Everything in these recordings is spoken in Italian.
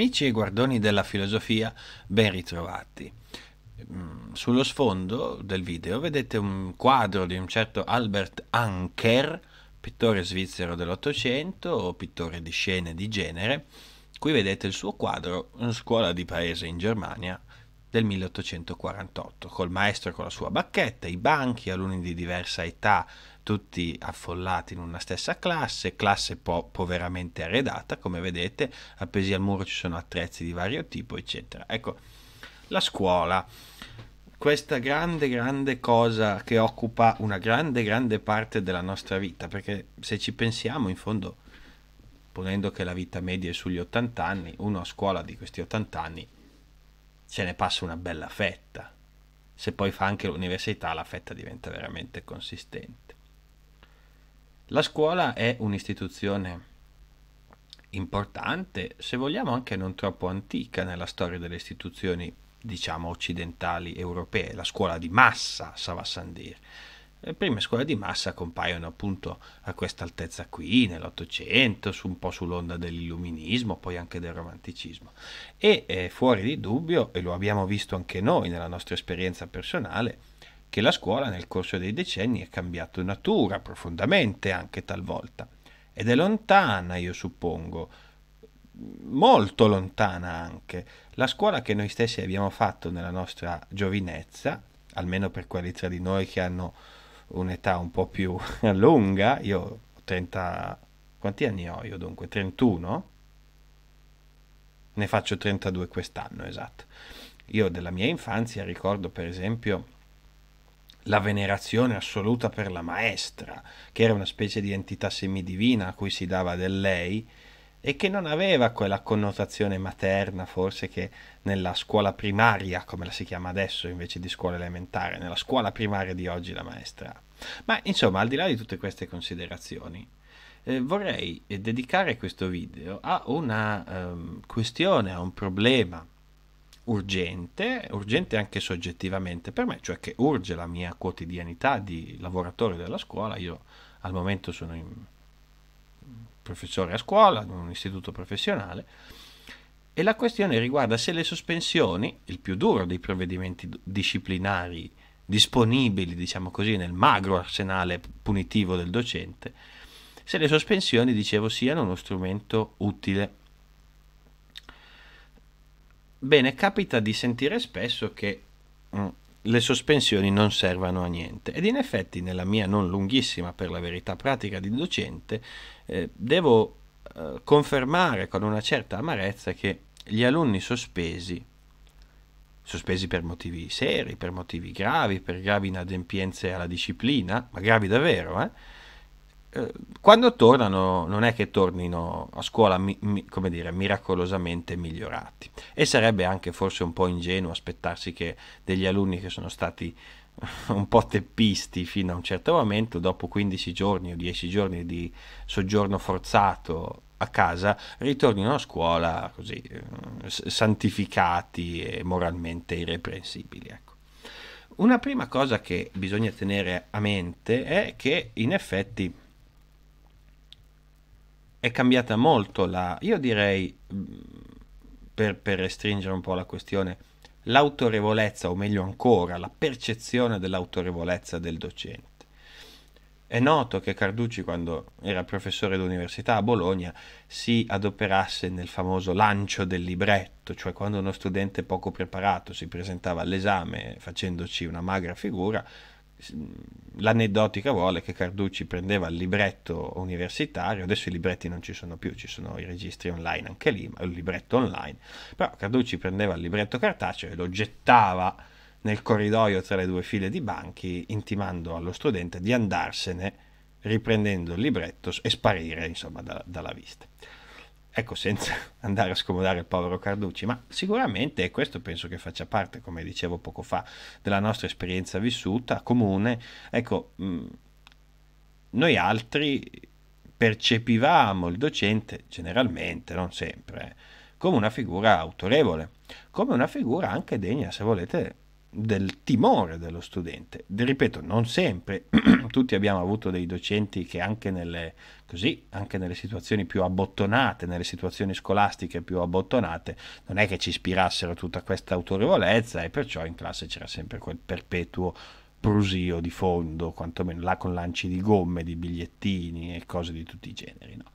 Amici e guardoni della filosofia, ben ritrovati. Mm, sullo sfondo del video vedete un quadro di un certo Albert Anker, pittore svizzero dell'Ottocento o pittore di scene di genere. Qui vedete il suo quadro in scuola di paese in Germania del 1848, col maestro con la sua bacchetta, i banchi, alunni di diversa età, tutti affollati in una stessa classe, classe po- poveramente arredata, come vedete, appesi al muro ci sono attrezzi di vario tipo, eccetera. Ecco, la scuola, questa grande, grande cosa che occupa una grande, grande parte della nostra vita, perché se ci pensiamo, in fondo, ponendo che la vita media è sugli 80 anni, uno a scuola di questi 80 anni se ne passa una bella fetta. Se poi fa anche l'università, la fetta diventa veramente consistente. La scuola è un'istituzione importante, se vogliamo anche non troppo antica nella storia delle istituzioni, diciamo, occidentali europee, la scuola di massa, Savassandir. Le prime scuole di massa compaiono appunto a questa altezza qui, nell'Ottocento, un po' sull'onda dell'illuminismo, poi anche del romanticismo. E eh, fuori di dubbio, e lo abbiamo visto anche noi nella nostra esperienza personale, che la scuola nel corso dei decenni è cambiato natura profondamente anche talvolta ed è lontana, io suppongo, molto lontana anche. La scuola che noi stessi abbiamo fatto nella nostra giovinezza, almeno per quelli tra di noi che hanno un'età un po' più lunga, io ho 30... quanti anni ho io dunque? 31? Ne faccio 32 quest'anno, esatto. Io della mia infanzia ricordo per esempio la venerazione assoluta per la maestra, che era una specie di entità semidivina a cui si dava del lei e che non aveva quella connotazione materna forse che nella scuola primaria, come la si chiama adesso invece di scuola elementare, nella scuola primaria di oggi la maestra Ma insomma, al di là di tutte queste considerazioni, eh, vorrei eh, dedicare questo video a una eh, questione, a un problema urgente, urgente anche soggettivamente per me, cioè che urge la mia quotidianità di lavoratore della scuola. Io al momento sono professore a scuola, in un istituto professionale, e la questione riguarda se le sospensioni, il più duro dei provvedimenti disciplinari disponibili, diciamo così, nel magro arsenale punitivo del docente, se le sospensioni, dicevo, siano uno strumento utile Bene, capita di sentire spesso che mh, mm, le sospensioni non servano a niente ed in effetti nella mia non lunghissima per la verità pratica di docente eh, devo eh, confermare con una certa amarezza che gli alunni sospesi, sospesi per motivi seri, per motivi gravi, per gravi inadempienze alla disciplina, ma gravi davvero, eh, eh, quando tornano non è che tornino a scuola mi, mi, come dire, miracolosamente migliorati e sarebbe anche forse un po' ingenuo aspettarsi che degli alunni che sono stati un po' teppisti fino a un certo momento dopo 15 giorni o 10 giorni di soggiorno forzato a casa ritornino a scuola così eh, santificati e moralmente irreprensibili ecco una prima cosa che bisogna tenere a mente è che in effetti è cambiata molto la... Io direi, mm, per, per restringere un po' la questione, l'autorevolezza, o meglio ancora, la percezione dell'autorevolezza del docente. È noto che Carducci, quando era professore d'università a Bologna, si adoperasse nel famoso lancio del libretto, cioè quando uno studente poco preparato si presentava all'esame facendoci una magra figura, l'aneddotica vuole che Carducci prendeva il libretto universitario, adesso i libretti non ci sono più, ci sono i registri online anche lì, ma il libretto online, però Carducci prendeva il libretto cartaceo e lo gettava nel corridoio tra le due file di banchi, intimando allo studente di andarsene riprendendo il libretto e sparire insomma da, dalla vista. Ecco, senza andare a scomodare il povero Carducci, ma sicuramente e questo penso che faccia parte, come dicevo poco fa, della nostra esperienza vissuta comune. Ecco, mm, noi altri percepivamo il docente, generalmente, non sempre, come una figura autorevole, come una figura anche degna, se volete, del timore dello studente. Ripeto, non sempre, tutti abbiamo avuto dei docenti che anche nelle, così, anche nelle situazioni più abbottonate, nelle situazioni scolastiche più abbottonate, non è che ci ispirassero tutta questa autorevolezza e perciò in classe c'era sempre quel perpetuo brusio di fondo, quantomeno là con lanci di gomme, di bigliettini e cose di tutti i generi. No?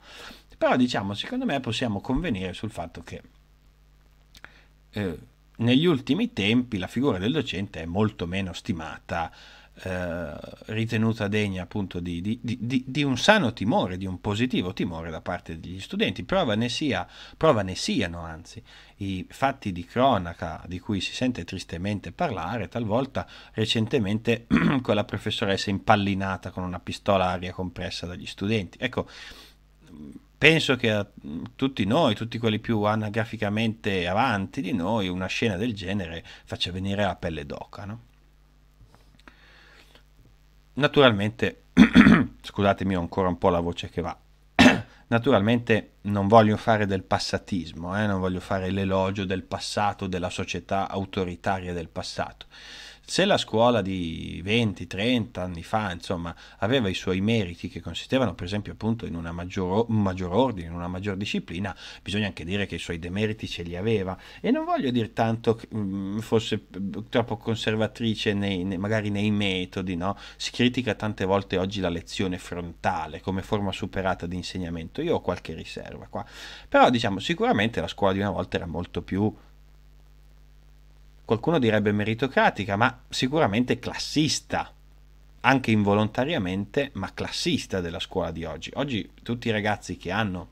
Però diciamo, secondo me possiamo convenire sul fatto che... Eh, negli ultimi tempi la figura del docente è molto meno stimata, eh, ritenuta degna appunto di, di, di, di, un sano timore, di un positivo timore da parte degli studenti. Prova ne, sia, prova ne siano anzi i fatti di cronaca di cui si sente tristemente parlare, talvolta recentemente quella professoressa impallinata con una pistola aria compressa dagli studenti. Ecco, penso che a eh, tutti noi, tutti quelli più anagraficamente avanti di noi, una scena del genere faccia venire la pelle d'oca. No? Naturalmente, scusatemi, ho ancora un po' la voce che va. Naturalmente non voglio fare del passatismo, eh? non voglio fare l'elogio del passato, della società autoritaria del passato se la scuola di 20-30 anni fa, insomma, aveva i suoi meriti che consistevano per esempio appunto in maggior, un maggior ordine, in una maggior disciplina, bisogna anche dire che i suoi demeriti ce li aveva. E non voglio dire tanto che mm, fosse troppo conservatrice nei, nei, magari nei metodi, no? Si critica tante volte oggi la lezione frontale come forma superata di insegnamento. Io ho qualche riserva qua. Però diciamo sicuramente la scuola di una volta era molto più qualcuno direbbe meritocratica, ma sicuramente classista, anche involontariamente, ma classista della scuola di oggi. Oggi tutti i ragazzi che hanno,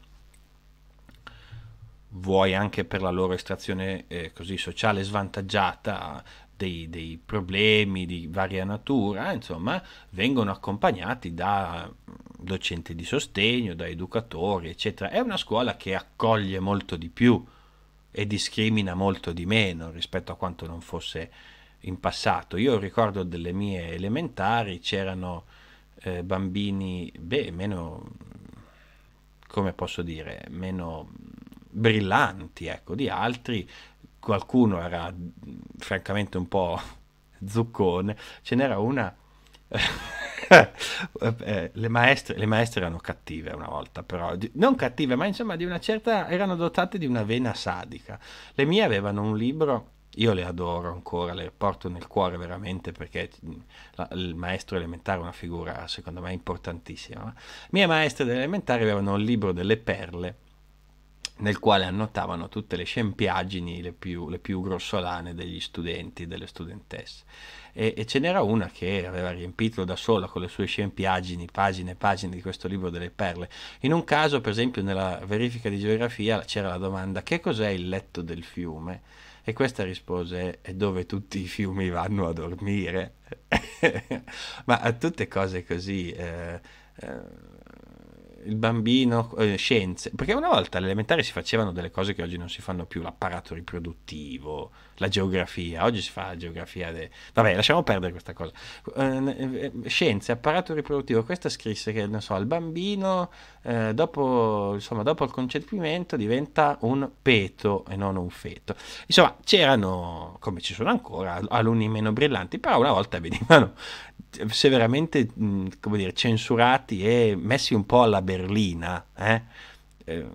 vuoi anche per la loro estrazione eh, così sociale svantaggiata, dei, dei, problemi di varia natura, insomma, vengono accompagnati da mm, docenti di sostegno, da educatori, eccetera. È una scuola che accoglie molto di più e discrimina molto di meno rispetto a quanto non fosse in passato. Io ricordo delle mie elementari, c'erano eh, bambini, beh, meno, come posso dire, meno brillanti ecco, di altri, qualcuno era francamente un po' zuccone, ce n'era una Eh, le, maestre, le, maestre, erano cattive una volta, però non cattive, ma insomma di una certa. erano dotate di una vena sadica. Le mie avevano un libro. Io le adoro ancora, le porto nel cuore veramente perché mm, la, il maestro elementare è una figura secondo me importantissima. Le mie maestre dell'elementare avevano il libro delle perle nel quale annotavano tutte le scempiaggini, le più, le più grossolane degli studenti, delle studentesse. E, e, ce n'era una che aveva riempito da sola con le sue scempiaggini pagine e pagine di questo libro delle perle. In un caso, per esempio, nella verifica di geografia c'era la domanda che cos'è il letto del fiume? E questa rispose è dove tutti i fiumi vanno a dormire. Ma a tutte cose così... Eh, eh, il bambino, eh, scienze, perché una volta all'elementare si facevano delle cose che oggi non si fanno più, l'apparato riproduttivo, la geografia, oggi si fa la geografia, de... vabbè lasciamo perdere questa cosa, ehm, eh, scienze, apparato riproduttivo, questa scrisse che non so, il bambino eh, dopo, insomma, dopo il concepimento diventa un peto e non un feto, insomma c'erano, come ci sono ancora, alunni meno brillanti, però una volta venivano severamente, come dire, censurati e messi un po' alla bellezza berlina, eh? Eh,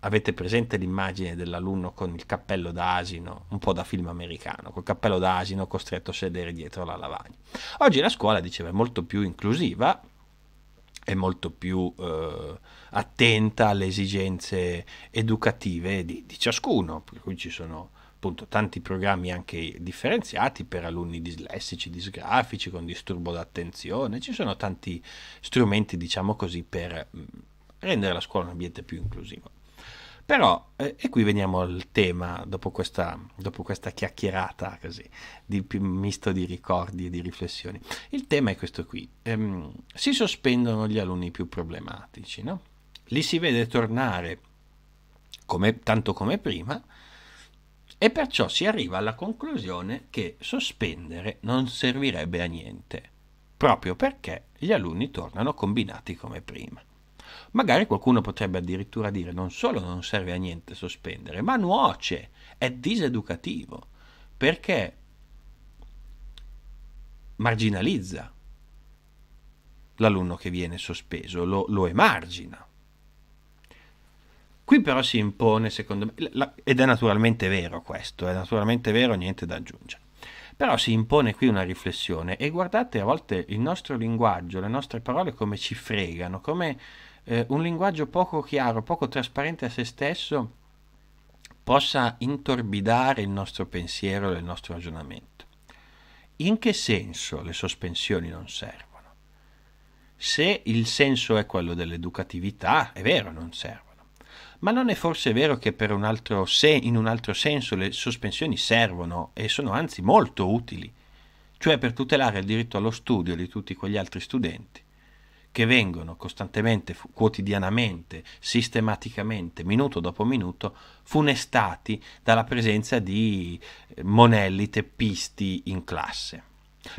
avete presente l'immagine dell'alunno con il cappello da asino, un po' da film americano, col cappello da asino costretto a sedere dietro la lavagna. Oggi la scuola, diceva, è molto più inclusiva, è molto più eh, attenta alle esigenze educative di, di ciascuno, per cui ci sono appunto tanti programmi anche differenziati per alunni dislessici, disgrafici, con disturbo d'attenzione, ci sono tanti strumenti diciamo così per mm, rendere la scuola un ambiente più inclusivo. Però, eh, e qui veniamo al tema, dopo questa, dopo questa chiacchierata così, di misto di ricordi e di riflessioni, il tema è questo qui, ehm, si sospendono gli alunni più problematici, no? Li si vede tornare come, tanto come prima, e perciò si arriva alla conclusione che sospendere non servirebbe a niente, proprio perché gli alunni tornano combinati come prima. Magari qualcuno potrebbe addirittura dire non solo non serve a niente sospendere, ma nuoce, è diseducativo, perché marginalizza l'alunno che viene sospeso, lo, lo emargina. Qui però si impone, secondo me, la, ed è naturalmente vero questo, è naturalmente vero, niente da aggiungere. Però si impone qui una riflessione e guardate a volte il nostro linguaggio, le nostre parole come ci fregano, come eh, un linguaggio poco chiaro, poco trasparente a se stesso possa intorbidare il nostro pensiero e il nostro ragionamento. In che senso le sospensioni non servono? Se il senso è quello dell'educatività, è vero, non servono ma non è forse vero che un se- in un altro senso le sospensioni servono e sono anzi molto utili, cioè per tutelare il diritto allo studio di tutti quegli altri studenti che vengono costantemente, quotidianamente, sistematicamente, minuto dopo minuto, funestati dalla presenza di monelli teppisti in classe.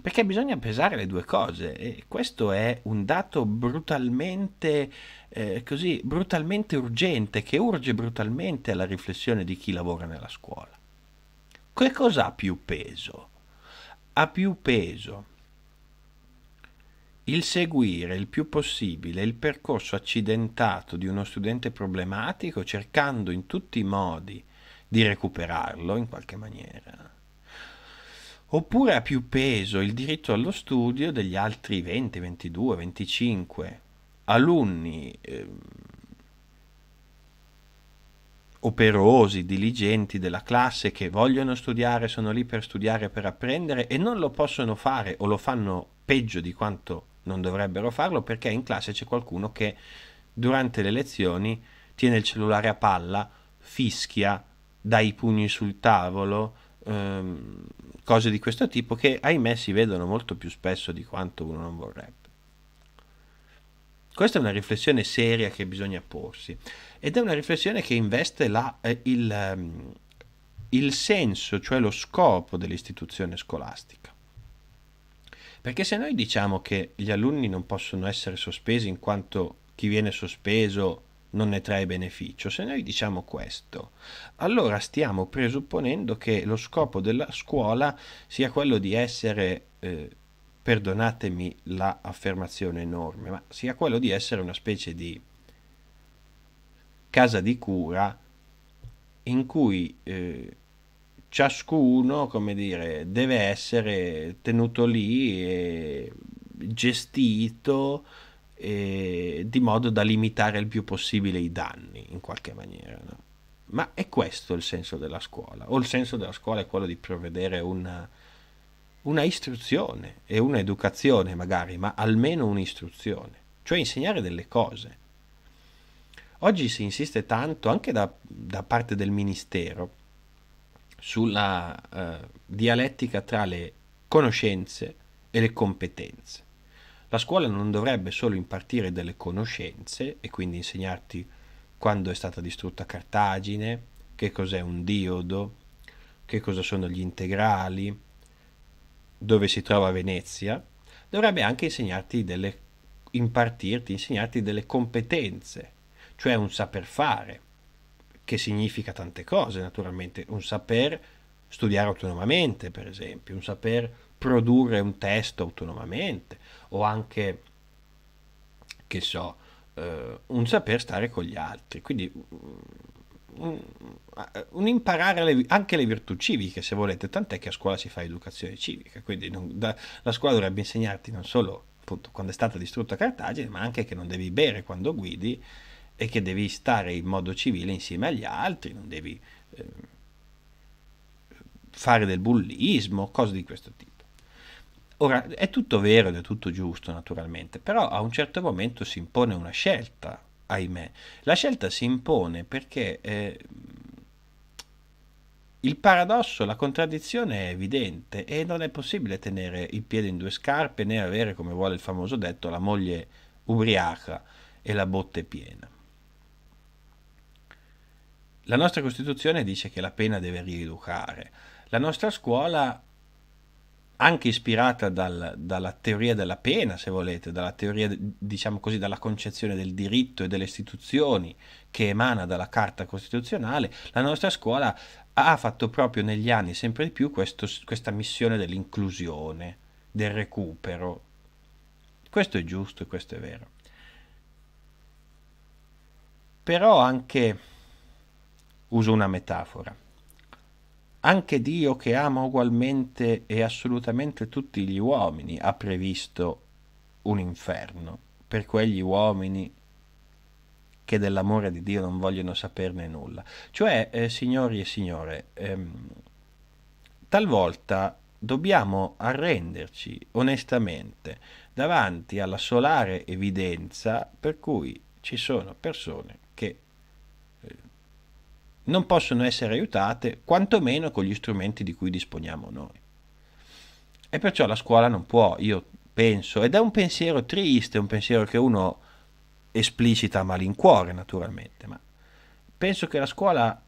Perché bisogna pesare le due cose e questo è un dato brutalmente, eh, così, brutalmente urgente, che urge brutalmente alla riflessione di chi lavora nella scuola. Che cosa ha più peso? Ha più peso il seguire il più possibile il percorso accidentato di uno studente problematico cercando in tutti i modi di recuperarlo in qualche maniera oppure ha più peso il diritto allo studio degli altri 20, 22, 25 alunni eh, operosi, diligenti della classe che vogliono studiare, sono lì per studiare, per apprendere e non lo possono fare o lo fanno peggio di quanto non dovrebbero farlo perché in classe c'è qualcuno che durante le lezioni tiene il cellulare a palla, fischia, dà i pugni sul tavolo, ehm, cose di questo tipo che ahimè si vedono molto più spesso di quanto uno non vorrebbe. Questa è una riflessione seria che bisogna porsi ed è una riflessione che investe la, eh, il, ehm, il senso, cioè lo scopo dell'istituzione scolastica. Perché se noi diciamo che gli alunni non possono essere sospesi in quanto chi viene sospeso non ne trae beneficio. Se noi diciamo questo, allora stiamo presupponendo che lo scopo della scuola sia quello di essere, eh, perdonatemi l'affermazione enorme, ma sia quello di essere una specie di casa di cura in cui eh, ciascuno, come dire, deve essere tenuto lì e gestito eh, di modo da limitare il più possibile i danni in qualche maniera. No? Ma è questo il senso della scuola, o il senso della scuola è quello di provvedere una, una istruzione e un'educazione magari, ma almeno un'istruzione, cioè insegnare delle cose. Oggi si insiste tanto, anche da, da parte del Ministero, sulla eh, dialettica tra le conoscenze e le competenze. La scuola non dovrebbe solo impartire delle conoscenze e quindi insegnarti quando è stata distrutta Cartagine, che cos'è un diodo, che cosa sono gli integrali, dove si trova Venezia, dovrebbe anche insegnarti delle, impartirti, insegnarti delle competenze, cioè un saper fare, che significa tante cose naturalmente, un saper studiare autonomamente per esempio, un saper produrre un testo autonomamente o anche, che so, eh, un saper stare con gli altri. Quindi un, mm, mm, mm, un imparare le, anche le virtù civiche, se volete, tant'è che a scuola si fa educazione civica, quindi non, da, la scuola dovrebbe insegnarti non solo appunto, quando è stata distrutta Cartagine, ma anche che non devi bere quando guidi e che devi stare in modo civile insieme agli altri, non devi eh, fare del bullismo, cose di questo tipo. Ora, è tutto vero ed è tutto giusto naturalmente, però a un certo momento si impone una scelta, ahimè. La scelta si impone perché eh, il paradosso, la contraddizione è evidente e non è possibile tenere il piede in due scarpe né avere, come vuole il famoso detto, la moglie ubriaca e la botte piena. La nostra Costituzione dice che la pena deve rieducare. La nostra scuola anche ispirata dal, dalla teoria della pena, se volete, dalla teoria, diciamo così, dalla concezione del diritto e delle istituzioni che emana dalla Carta Costituzionale, la nostra scuola ha fatto proprio negli anni sempre di più questo, questa missione dell'inclusione, del recupero. Questo è giusto e questo è vero. Però anche, uso una metafora, anche Dio, che ama ugualmente e assolutamente tutti gli uomini, ha previsto un inferno per quegli uomini che dell'amore di Dio non vogliono saperne nulla. Cioè, eh, signori e signore, ehm, talvolta dobbiamo arrenderci onestamente davanti alla solare evidenza per cui ci sono persone che non possono essere aiutate quantomeno con gli strumenti di cui disponiamo noi. E perciò la scuola non può, io penso, ed è un pensiero triste, un pensiero che uno esplicita a malincuore naturalmente, ma penso che la scuola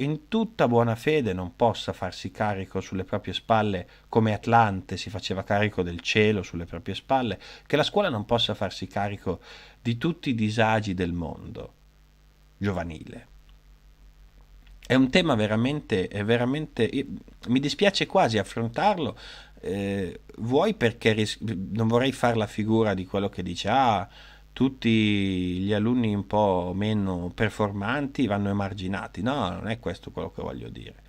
in tutta buona fede non possa farsi carico sulle proprie spalle come Atlante si faceva carico del cielo sulle proprie spalle, che la scuola non possa farsi carico di tutti i disagi del mondo giovanile è un tema veramente, veramente mi dispiace quasi affrontarlo. Eh, vuoi perché ris- non vorrei fare la figura di quello che dice ah tutti gli alunni un po' meno performanti vanno emarginati no non è questo quello che voglio dire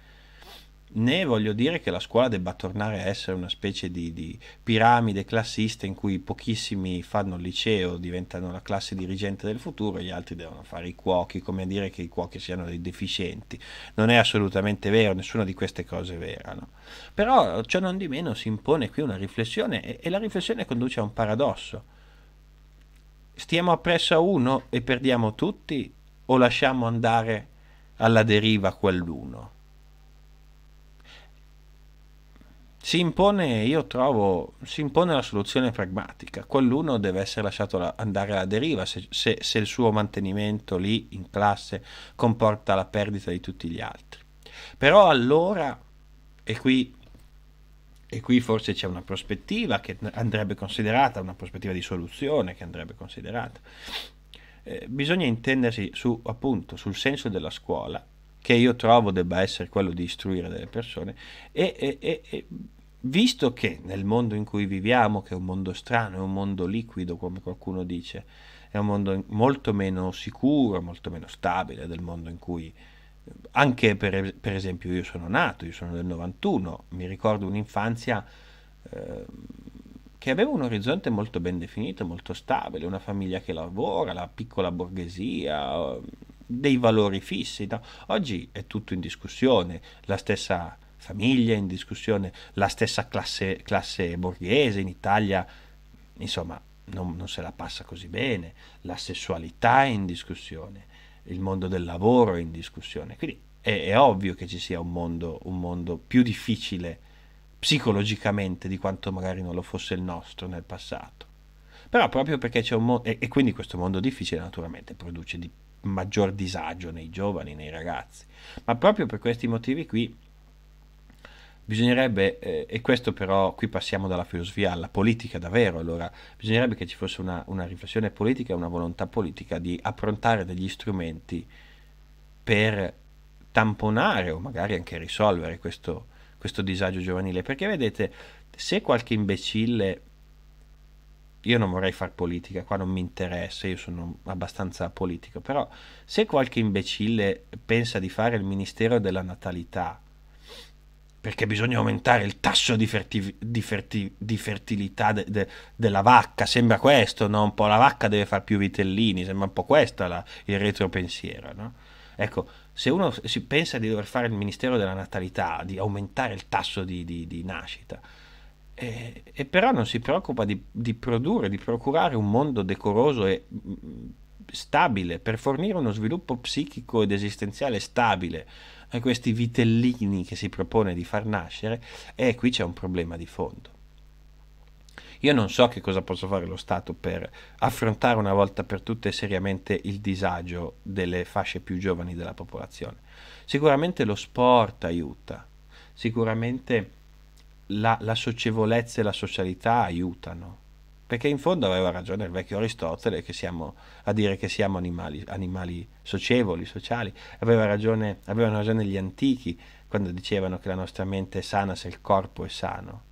né voglio dire che la scuola debba tornare a essere una specie di, di piramide classista in cui pochissimi fanno il liceo, diventano la classe dirigente del futuro e gli altri devono fare i cuochi, come a dire che i cuochi siano dei deficienti. Non è assolutamente vero, nessuna di queste cose è vera. No? Però ciò non di meno si impone qui una riflessione e, e la riflessione conduce a un paradosso. Stiamo appresso a uno e perdiamo tutti o lasciamo andare alla deriva quell'uno? si impone, io trovo, si impone la soluzione pragmatica. Quell'uno deve essere lasciato andare alla deriva se, se, se il suo mantenimento lì in classe comporta la perdita di tutti gli altri. Però allora, e qui e qui forse c'è una prospettiva che andrebbe considerata, una prospettiva di soluzione che andrebbe considerata. Eh, bisogna intendersi su, appunto, sul senso della scuola, che io trovo debba essere quello di istruire delle persone, e, e, e, visto che nel mondo in cui viviamo, che è un mondo strano, è un mondo liquido, come qualcuno dice, è un mondo molto meno sicuro, molto meno stabile del mondo in cui anche per, per esempio io sono nato, io sono del 91, mi ricordo un'infanzia eh, che aveva un orizzonte molto ben definito, molto stabile, una famiglia che lavora, la piccola borghesia, ehm, dei valori fissi. No? Oggi è tutto in discussione, la stessa famiglie in discussione, la stessa classe, classe borghese in Italia, insomma, non, non, se la passa così bene, la sessualità è in discussione, il mondo del lavoro è in discussione, quindi è, è ovvio che ci sia un mondo, un mondo più difficile psicologicamente di quanto magari non lo fosse il nostro nel passato. Però proprio perché c'è un mondo, e, e quindi questo mondo difficile naturalmente produce di maggior disagio nei giovani, nei ragazzi, ma proprio per questi motivi qui Bisognerebbe, eh, e questo però qui passiamo dalla filosofia alla politica davvero, allora bisognerebbe che ci fosse una, una riflessione politica e una volontà politica di approntare degli strumenti per tamponare o magari anche risolvere questo, questo disagio giovanile. Perché vedete, se qualche imbecille io non vorrei fare politica, qua non mi interessa, io sono abbastanza politico, però se qualche imbecille pensa di fare il Ministero della Natalità perché bisogna aumentare il tasso di, ferti, di, ferti, di fertilità de, de, della vacca, sembra questo, no? un po' la vacca deve fare più vitellini, sembra un po' questo la, il retropensiero. No? Ecco, se uno si pensa di dover fare il Ministero della Natalità, di aumentare il tasso di, di nascita, e, eh, e, però non si preoccupa di, di, produrre, di procurare un mondo decoroso e mm, stabile, per fornire uno sviluppo psichico ed esistenziale stabile a questi vitellini che si propone di far nascere, e qui c'è un problema di fondo. Io non so che cosa possa fare lo Stato per affrontare una volta per tutte seriamente il disagio delle fasce più giovani della popolazione. Sicuramente lo sport aiuta, sicuramente la, la socievolezza e la socialità aiutano, perché in fondo aveva ragione il vecchio Aristotele siamo, a dire che siamo animali, animali socievoli, sociali, aveva ragione, avevano ragione gli antichi quando dicevano che la nostra mente è sana se il corpo è sano.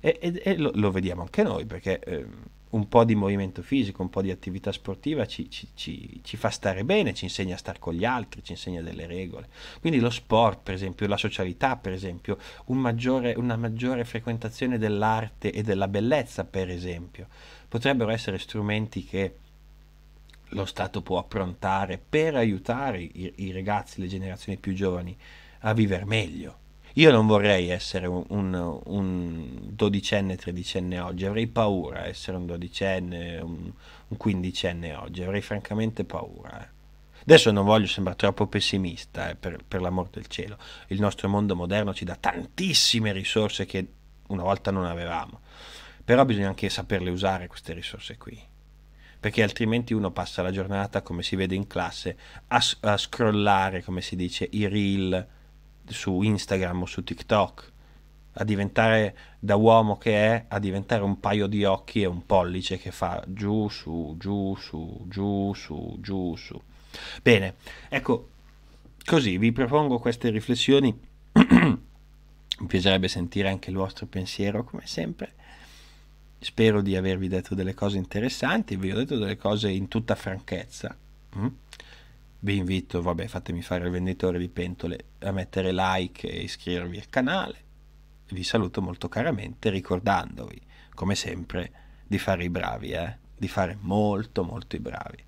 E, e, e lo, lo, vediamo anche noi perché... Eh, un po' di movimento fisico, un po' di attività sportiva ci, ci, ci, ci, fa stare bene, ci insegna a stare con gli altri, ci insegna delle regole. Quindi lo sport, per esempio, la socialità, per esempio, un maggiore, una maggiore frequentazione dell'arte e della bellezza, per esempio, potrebbero essere strumenti che lo Stato può approntare per aiutare i, i ragazzi, le generazioni più giovani a vivere meglio. Io non vorrei essere un, un, un dodicenne, tredicenne oggi, avrei paura a essere un dodicenne, un, un quindicenne oggi, avrei francamente paura. Eh. Adesso non voglio sembrare troppo pessimista, eh, per, per l'amor del cielo. Il nostro mondo moderno ci dà tantissime risorse che una volta non avevamo. Però bisogna anche saperle usare queste risorse qui. Perché altrimenti uno passa la giornata, come si vede in classe, a, a scrollare, come si dice, i reel su Instagram o su TikTok, a diventare da uomo che è, a diventare un paio di occhi e un pollice che fa giù, su, giù, su, giù, su, giù, su. Bene, ecco, così vi propongo queste riflessioni. Mi piacerebbe sentire anche il vostro pensiero, come sempre. Spero di avervi detto delle cose interessanti, vi ho detto delle cose in tutta franchezza. Mm? vi invito, vabbè, fatemi fare il venditore di pentole, a mettere like e iscrivervi al canale. Vi saluto molto caramente ricordandovi, come sempre, di fare i bravi, eh? di fare molto molto i bravi.